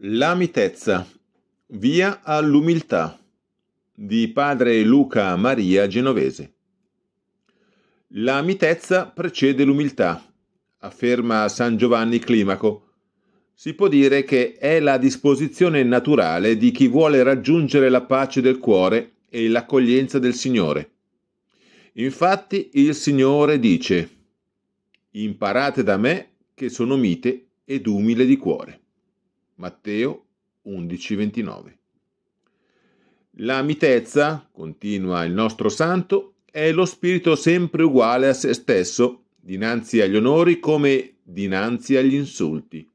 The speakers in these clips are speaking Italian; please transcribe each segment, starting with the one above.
La mitezza, via all'umiltà di padre Luca Maria Genovese. La mitezza precede l'umiltà, afferma San Giovanni Climaco. Si può dire che è la disposizione naturale di chi vuole raggiungere la pace del cuore e l'accoglienza del Signore. Infatti il Signore dice, imparate da me che sono mite ed umile di cuore. Matteo 11:29. La mitezza, continua il nostro santo, è lo spirito sempre uguale a se stesso, dinanzi agli onori come dinanzi agli insulti.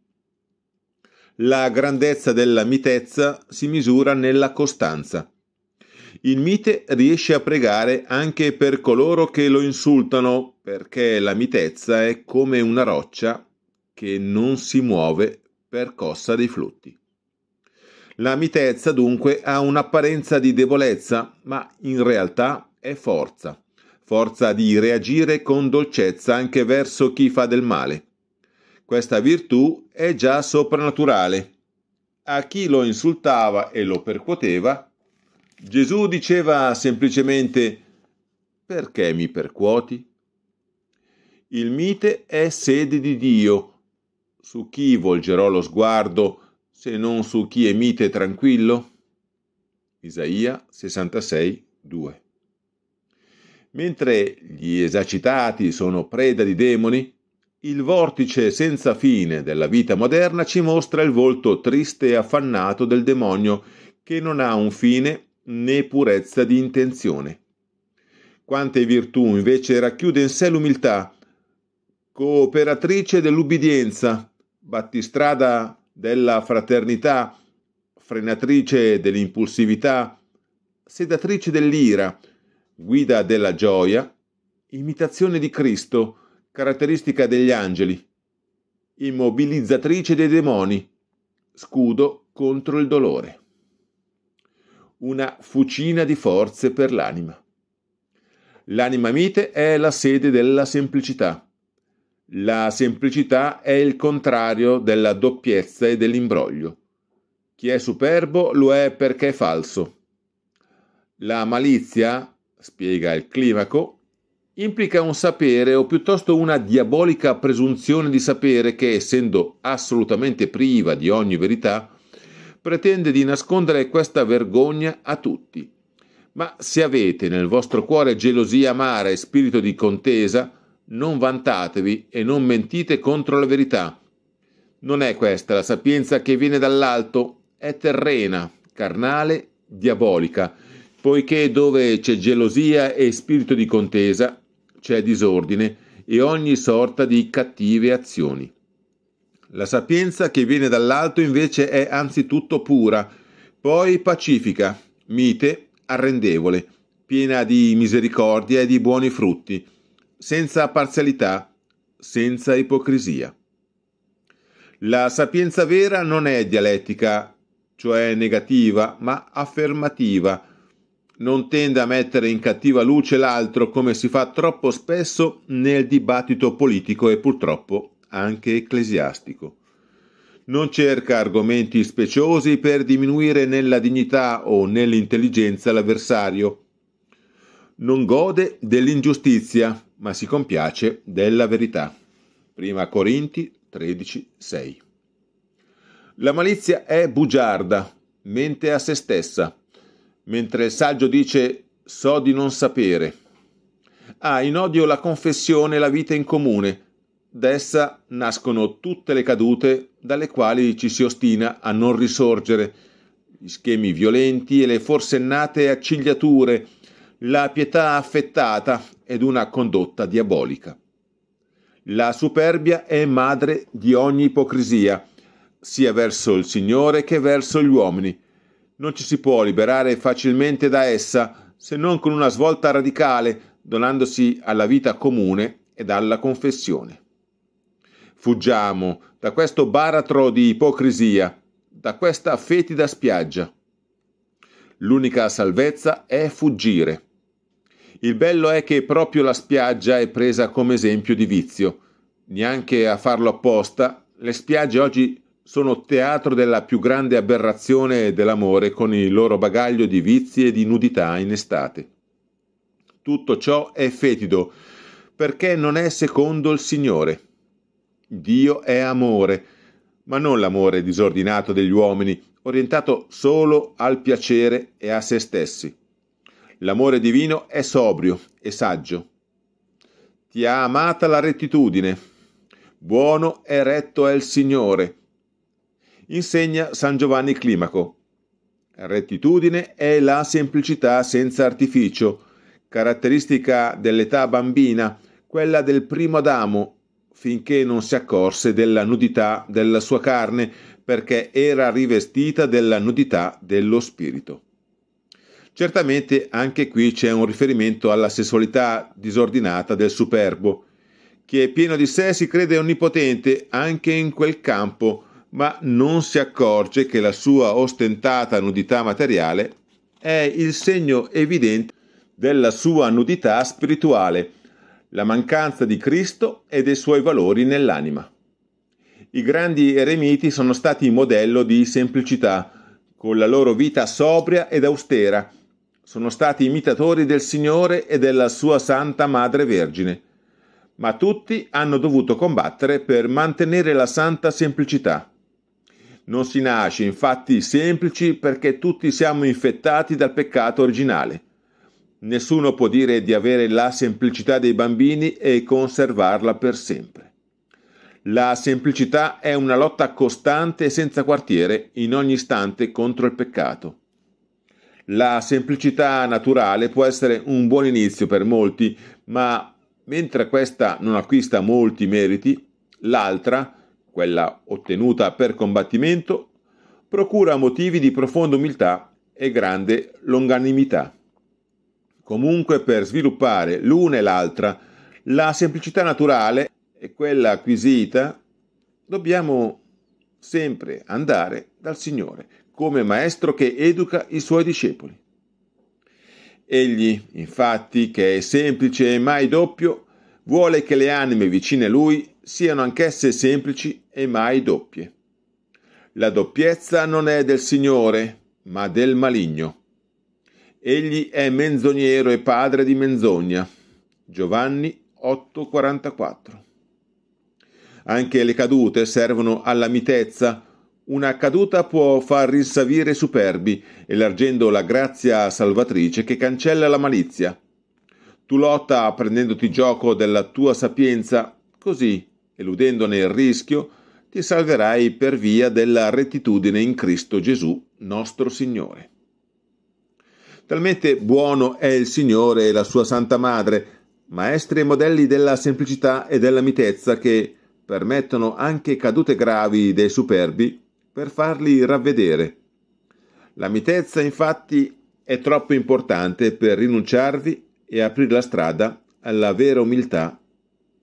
La grandezza della mitezza si misura nella costanza. Il mite riesce a pregare anche per coloro che lo insultano, perché la mitezza è come una roccia che non si muove percossa dei flutti. La mitezza dunque ha un'apparenza di debolezza, ma in realtà è forza, forza di reagire con dolcezza anche verso chi fa del male. Questa virtù è già soprannaturale. A chi lo insultava e lo percuoteva, Gesù diceva semplicemente perché mi percuoti? Il mite è sede di Dio, su chi volgerò lo sguardo se non su chi è mite e tranquillo? Isaia 66, 2. Mentre gli esercitati sono preda di demoni, il vortice senza fine della vita moderna ci mostra il volto triste e affannato del demonio che non ha un fine né purezza di intenzione. Quante virtù invece racchiude in sé l'umiltà, cooperatrice dell'ubbidienza, battistrada della fraternità, frenatrice dell'impulsività, sedatrice dell'ira, guida della gioia, imitazione di Cristo, caratteristica degli angeli, immobilizzatrice dei demoni, scudo contro il dolore. Una fucina di forze per l'anima. L'anima mite è la sede della semplicità la semplicità è il contrario della doppiezza e dell'imbroglio. Chi è superbo lo è perché è falso. La malizia, spiega il Climaco, implica un sapere o piuttosto una diabolica presunzione di sapere che, essendo assolutamente priva di ogni verità, pretende di nascondere questa vergogna a tutti. Ma se avete nel vostro cuore gelosia amara e spirito di contesa, non vantatevi e non mentite contro la verità. Non è questa la sapienza che viene dall'alto, è terrena, carnale, diabolica, poiché dove c'è gelosia e spirito di contesa, c'è disordine e ogni sorta di cattive azioni. La sapienza che viene dall'alto invece è anzitutto pura, poi pacifica, mite, arrendevole, piena di misericordia e di buoni frutti senza parzialità, senza ipocrisia. La sapienza vera non è dialettica, cioè negativa, ma affermativa. Non tende a mettere in cattiva luce l'altro come si fa troppo spesso nel dibattito politico e purtroppo anche ecclesiastico. Non cerca argomenti speciosi per diminuire nella dignità o nell'intelligenza l'avversario. Non gode dell'ingiustizia, ma si compiace della verità. Prima Corinti 13:6. La malizia è bugiarda, mente a se stessa, mentre il saggio dice so di non sapere. Ha ah, in odio la confessione e la vita in comune. D'essa nascono tutte le cadute dalle quali ci si ostina a non risorgere, gli schemi violenti e le forsennate accigliature, la pietà affettata ed una condotta diabolica. La superbia è madre di ogni ipocrisia, sia verso il Signore che verso gli uomini. Non ci si può liberare facilmente da essa se non con una svolta radicale, donandosi alla vita comune ed alla confessione. Fuggiamo da questo baratro di ipocrisia, da questa fetida spiaggia. L'unica salvezza è fuggire. Il bello è che proprio la spiaggia è presa come esempio di vizio. Neanche a farlo apposta, le spiagge oggi sono teatro della più grande aberrazione dell'amore con il loro bagaglio di vizi e di nudità in estate. Tutto ciò è fetido, perché non è secondo il Signore. Dio è amore, ma non l'amore disordinato degli uomini, orientato solo al piacere e a se stessi. L'amore divino è sobrio e saggio. Ti ha amata la rettitudine. Buono e retto è il Signore. Insegna San Giovanni Climaco. Rettitudine è la semplicità senza artificio, caratteristica dell'età bambina, quella del primo Adamo, finché non si accorse della nudità della sua carne, perché era rivestita della nudità dello spirito. Certamente anche qui c'è un riferimento alla sessualità disordinata del superbo, che è pieno di sé si crede onnipotente anche in quel campo, ma non si accorge che la sua ostentata nudità materiale è il segno evidente della sua nudità spirituale, la mancanza di Cristo e dei suoi valori nell'anima. I grandi eremiti sono stati modello di semplicità, con la loro vita sobria ed austera, sono stati imitatori del Signore e della sua Santa Madre Vergine, ma tutti hanno dovuto combattere per mantenere la santa semplicità. Non si nasce infatti semplici perché tutti siamo infettati dal peccato originale. Nessuno può dire di avere la semplicità dei bambini e conservarla per sempre. La semplicità è una lotta costante e senza quartiere in ogni istante contro il peccato la semplicità naturale può essere un buon inizio per molti, ma mentre questa non acquista molti meriti, l'altra, quella ottenuta per combattimento, procura motivi di profonda umiltà e grande longanimità. Comunque per sviluppare l'una e l'altra, la semplicità naturale e quella acquisita, dobbiamo sempre andare dal Signore come maestro che educa i suoi discepoli. Egli, infatti, che è semplice e mai doppio, vuole che le anime vicine a lui siano anch'esse semplici e mai doppie. La doppiezza non è del Signore, ma del maligno. Egli è menzognero e padre di menzogna. Giovanni 8:44. Anche le cadute servono alla mitezza una caduta può far rinsavire superbi, elargendo la grazia salvatrice che cancella la malizia. Tu lotta prendendoti gioco della tua sapienza, così, eludendone il rischio, ti salverai per via della rettitudine in Cristo Gesù, nostro Signore. Talmente buono è il Signore e la sua Santa Madre, maestri e modelli della semplicità e della mitezza che permettono anche cadute gravi dei superbi per farli ravvedere. La mitezza infatti è troppo importante per rinunciarvi e aprire la strada alla vera umiltà,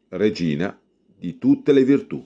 regina di tutte le virtù.